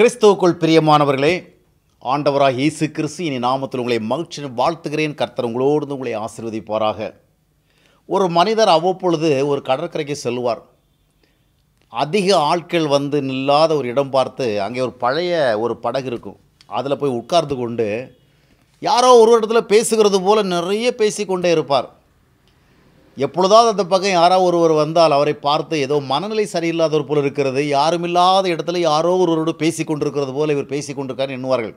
கிறிஸ்துவுக்குள் பிரியமானவர்களே ஆண்டவராக இயேசு கிறிஸ்து இனி நாமத்தில் உங்களை மகிழ்ச்சி வாழ்த்துகிறேன் கர்த்தர் உங்களோடு உங்களை ஆசீர்வதிப்பாராக ஒரு மனிதர் அவ்வப்பொழுது ஒரு கடற்கரைக்கு செல்வார் அதிக ஆட்கள் வந்து நில்லாத ஒரு இடம் பார்த்து அங்கே ஒரு பழைய ஒரு படகு இருக்கும் அதில் போய் உட்கார்ந்து கொண்டு யாரோ ஒரு இடத்துல பேசுகிறது போல் நிறைய பேசிக்கொண்டே இருப்பார் எப்பொழுதாவது அந்த பக்கம் யாரோ ஒருவர் வந்தால் அவரை பார்த்து ஏதோ மனநிலை சரியில்லாதவர் போல் இருக்கிறது யாரும் இல்லாத இடத்துல யாரோ ஒருவரோடு பேசி கொண்டிருக்கிறது போல் இவர் பேசி கொண்டிருக்கார் எண்ணுவார்கள்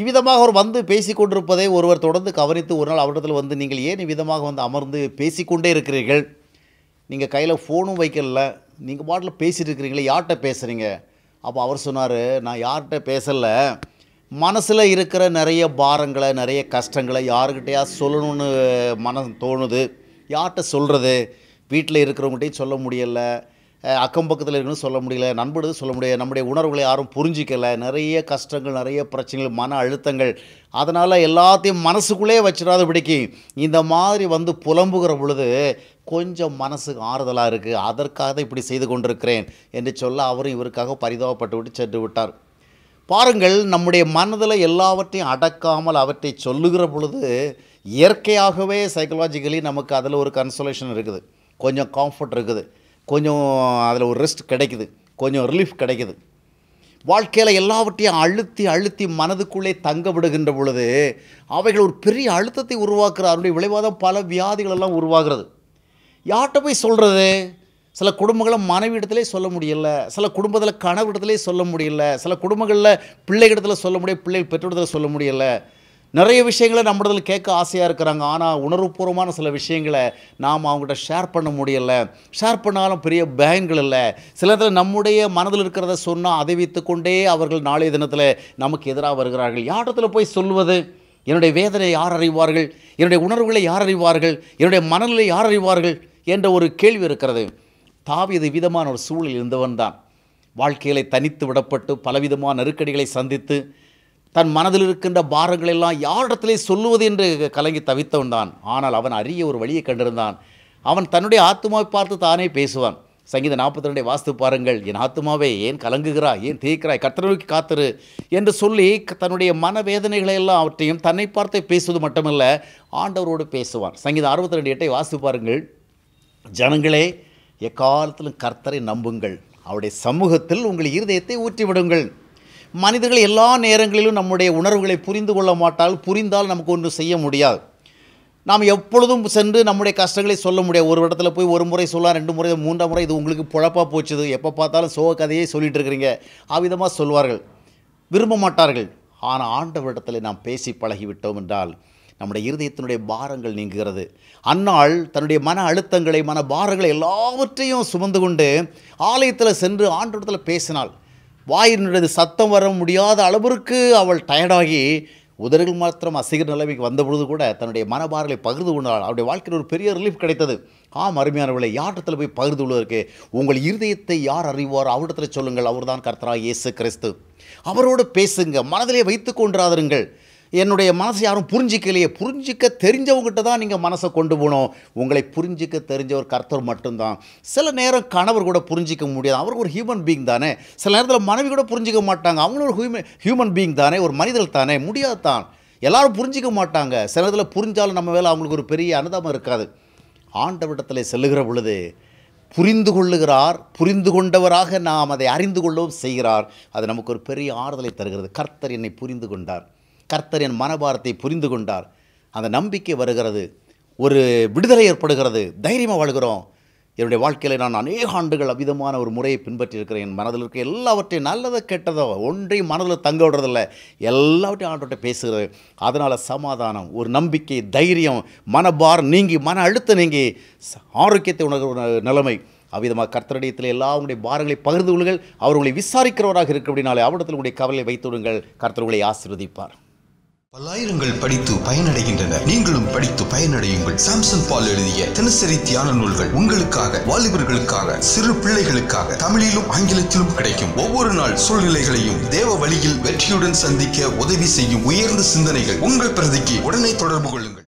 இவ்விதமாக அவர் வந்து பேசி கொண்டிருப்பதை ஒருவர் தொடர்ந்து கவனித்து ஒரு நாள் அவரிடத்தில் வந்து நீங்கள் ஏன் இவ்விதமாக வந்து அமர்ந்து பேசிக்கொண்டே இருக்கிறீர்கள் நீங்கள் கையில் ஃபோனும் வைக்கல நீங்கள் பாட்டில் பேசிகிட்டு இருக்கிறீங்களே யார்கிட்ட பேசுகிறீங்க அப்போ அவர் சொன்னார் நான் யார்கிட்ட பேசலை மனசில் இருக்கிற நிறைய பாரங்களை நிறைய கஷ்டங்களை யாருக்கிட்டையா சொல்லணும்னு மனம் தோணுது யார்கிட்ட சொல்கிறது வீட்டில் இருக்கிறவங்கள்டையும் சொல்ல முடியலை அக்கம் பக்கத்தில் இருக்கணும் சொல்ல முடியல நண்பர்களும் சொல்ல முடியாது நம்முடைய உணர்வுகளை யாரும் புரிஞ்சிக்கலை நிறைய கஷ்டங்கள் நிறைய பிரச்சனைகள் மன அழுத்தங்கள் அதனால் எல்லாத்தையும் மனசுக்குள்ளே பிடிக்கும் இந்த மாதிரி வந்து புலம்புகிற பொழுது கொஞ்சம் மனசுக்கு ஆறுதலாக இருக்குது அதற்காக இப்படி செய்து கொண்டிருக்கிறேன் என்று சொல்ல அவரும் இவருக்காக பரிதாபப்பட்டு விட்டு சென்று விட்டார் பாருங்கள் நம்முடைய மனதில் எல்லாவற்றையும் அடக்காமல் அவற்றை சொல்லுகிற பொழுது இயற்கையாகவே சைக்கலாஜிக்கலி நமக்கு அதில் ஒரு கன்சோலேஷன் இருக்குது கொஞ்சம் காம்ஃபர்ட் இருக்குது கொஞ்சம் அதில் ஒரு ரெஸ்ட் கிடைக்குது கொஞ்சம் ரிலீஃப் கிடைக்குது வாழ்க்கையில் எல்லாவற்றையும் அழுத்தி அழுத்தி மனதுக்குள்ளே தங்க விடுகின்ற பொழுது அவைகள் ஒரு பெரிய அழுத்தத்தை உருவாக்குற அதனுடைய விளைவாக தான் பல வியாதிகளெல்லாம் உருவாகிறது யார்கிட்ட போய் சொல்கிறது சில குடும்பங்களை மனைவி இடத்துலேயே சொல்ல முடியல சில குடும்பத்தில் கனவு இடத்துல சொல்ல முடியல சில குடும்பங்களில் பிள்ளைகிடத்தில் சொல்ல முடியல பிள்ளைகள் பெற்றோடத்தில் சொல்ல முடியல நிறைய விஷயங்களை நம்மளதில் கேட்க ஆசையாக இருக்கிறாங்க ஆனால் உணர்வுபூர்வமான சில விஷயங்களை நாம் அவங்ககிட்ட ஷேர் பண்ண முடியலை ஷேர் பண்ணாலும் பெரிய பயன்கள் இல்லை சில நேரத்தில் நம்முடைய மனதில் இருக்கிறத சொன்னால் அதை வைத்துக்கொண்டே அவர்கள் நாளைய தினத்தில் நமக்கு எதிராக வருகிறார்கள் யாரிடத்தில் போய் சொல்வது என்னுடைய வேதனை யார் அறிவார்கள் என்னுடைய உணர்வுகளை யார் அறிவார்கள் என்னுடைய மனநிலை யார் அறிவார்கள் என்ற ஒரு கேள்வி இருக்கிறது தாவியது விதமான ஒரு சூழலில் இருந்தவன் தான் வாழ்க்கைகளை தனித்து விடப்பட்டு பலவிதமான நெருக்கடிகளை சந்தித்து தன் மனதில் இருக்கின்ற பாரங்கள் எல்லாம் யாரிடத்திலே சொல்லுவது என்று கலங்கி தவித்தவன் தான் ஆனால் அவன் அரிய ஒரு வழியை கண்டிருந்தான் அவன் தன்னுடைய ஆத்மாவை பார்த்து தானே பேசுவான் சங்கீத நாற்பத்தி ரெண்டை வாஸ்து பாருங்கள் என் ஆத்மாவே ஏன் கலங்குகிறாய் ஏன் தீர்க்கிறாய் கத்தனவுக்கு காத்திரு என்று சொல்லி தன்னுடைய மனவேதனைகளை எல்லாம் அவற்றையும் தன்னை பார்த்தே பேசுவது மட்டுமல்ல ஆண்டவரோடு பேசுவான் சங்கீதம் அறுபத்தி ரெண்டு எட்டை வாஸ்து பாருங்கள் ஜனங்களே எக்காலத்திலும் கர்த்தரை நம்புங்கள் அவருடைய சமூகத்தில் உங்கள் இருதயத்தை ஊற்றிவிடுங்கள் மனிதர்கள் எல்லா நேரங்களிலும் நம்முடைய உணர்வுகளை புரிந்து கொள்ள மாட்டால் புரிந்தால் நமக்கு ஒன்றும் செய்ய முடியாது நாம் எப்பொழுதும் சென்று நம்முடைய கஷ்டங்களை சொல்ல முடியாது ஒரு இடத்துல போய் ஒரு முறை சொல்லலாம் ரெண்டு முறை மூன்றாம் முறை இது உங்களுக்கு பொழப்பாக போச்சுது எப்போ பார்த்தாலும் சோக கதையே சொல்லிகிட்டு இருக்கிறீங்க ஆவிதமாக சொல்வார்கள் விரும்ப மாட்டார்கள் ஆனால் ஆண்டவரிடத்தில் நாம் பேசி பழகிவிட்டோம் என்றால் நம்முடைய இருதயத்தினுடைய பாரங்கள் நீங்குகிறது அன்னாள் தன்னுடைய மன அழுத்தங்களை மன பாரங்களை எல்லாவற்றையும் சுமந்து கொண்டு ஆலயத்தில் சென்று ஆண்டோடத்தில் பேசினாள் வாயினுடைய சத்தம் வர முடியாத அளவிற்கு அவள் டயர்டாகி உதறுகள் மாத்திரம் அசைகிற நிலைமைக்கு வந்தபொழுது கூட தன்னுடைய மனபாரலை பகிர்ந்து கொண்டாள் அவருடைய வாழ்க்கையில் ஒரு பெரிய ரிலீஃப் கிடைத்தது ஆம் அருமையானவர்களை யாரிடத்தில் போய் பகிர்ந்து கொள்வதற்கு உங்கள் இருதயத்தை யார் அறிவார் அவரிடத்தில் சொல்லுங்கள் அவர்தான் கர்த்தராக இயேசு கிறிஸ்து அவரோடு பேசுங்க மனதிலே வைத்து கொண்டாதருங்கள் என்னுடைய மனசை யாரும் புரிஞ்சிக்கலையே புரிஞ்சிக்க தெரிஞ்சவங்ககிட்ட தான் நீங்கள் மனசை கொண்டு போகணும் உங்களை புரிஞ்சிக்க தெரிஞ்ச ஒரு கர்த்தர் மட்டும்தான் சில நேரம் கணவர் கூட புரிஞ்சிக்க முடியாது அவர் ஒரு ஹியூமன் பீங் தானே சில நேரத்தில் மனைவி கூட புரிஞ்சிக்க மாட்டாங்க அவங்களும் ஒரு ஹியூமன் ஹியூமன் பீங் தானே ஒரு மனிதர் தானே முடியாது தான் எல்லோரும் புரிஞ்சிக்க மாட்டாங்க சில நேரத்தில் புரிஞ்சாலும் நம்ம வேலை அவங்களுக்கு ஒரு பெரிய அனுதாபம் இருக்காது ஆண்டவிடத்தில் செல்லுகிற பொழுது புரிந்து கொள்ளுகிறார் புரிந்து கொண்டவராக நாம் அதை அறிந்து கொள்ளவும் செய்கிறார் அது நமக்கு ஒரு பெரிய ஆறுதலை தருகிறது கர்த்தர் என்னை புரிந்து கொண்டார் கர்த்தர் என் மனபாரத்தை புரிந்து கொண்டார் அந்த நம்பிக்கை வருகிறது ஒரு விடுதலை ஏற்படுகிறது தைரியமாக வாழ்கிறோம் என்னுடைய வாழ்க்கையில் நான் அநேக ஆண்டுகள் அவ்விதமான ஒரு முறையை பின்பற்றியிருக்கிறேன் என் மனதில் இருக்க எல்லாவற்றையும் நல்லதோ கெட்டதோ ஒன்றையும் மனதில் தங்க விடுறதில்ல எல்லாவற்றையும் ஆண்டோட்ட பேசுகிறது அதனால் சமாதானம் ஒரு நம்பிக்கை தைரியம் மனபாரம் நீங்கி மன அழுத்தம் நீங்கி ஆரோக்கியத்தை உணர்கிற நிலைமை அவ்விதமாக கர்த்தரடியத்தில் எல்லா உங்களுடைய பாரங்களை பகிர்ந்து கொள்ளுங்கள் அவர்களை விசாரிக்கிறவராக இருக்க அப்படின்னாலே அவரிடத்தில் உங்களுடைய கவலை வைத்து விடுங்கள் கர்த்தர்களை ஆசிர்வதிப்பார் பல்லாயிரங்கள் படித்து பயனடைகின்றன நீங்களும் படித்து பயனடையுங்கள் சாம்சங் பால் எழுதிய தினசரி தியான நூல்கள் உங்களுக்காக வாலிபர்களுக்காக சிறு பிள்ளைகளுக்காக தமிழிலும் ஆங்கிலத்திலும் கிடைக்கும் ஒவ்வொரு நாள் சூழ்நிலைகளையும் தேவ வழியில் வெற்றியுடன் சந்திக்க உதவி செய்யும் உயர்ந்த சிந்தனைகள் உங்கள் பிரதிக்கு உடனே தொடர்பு கொள்ளுங்கள்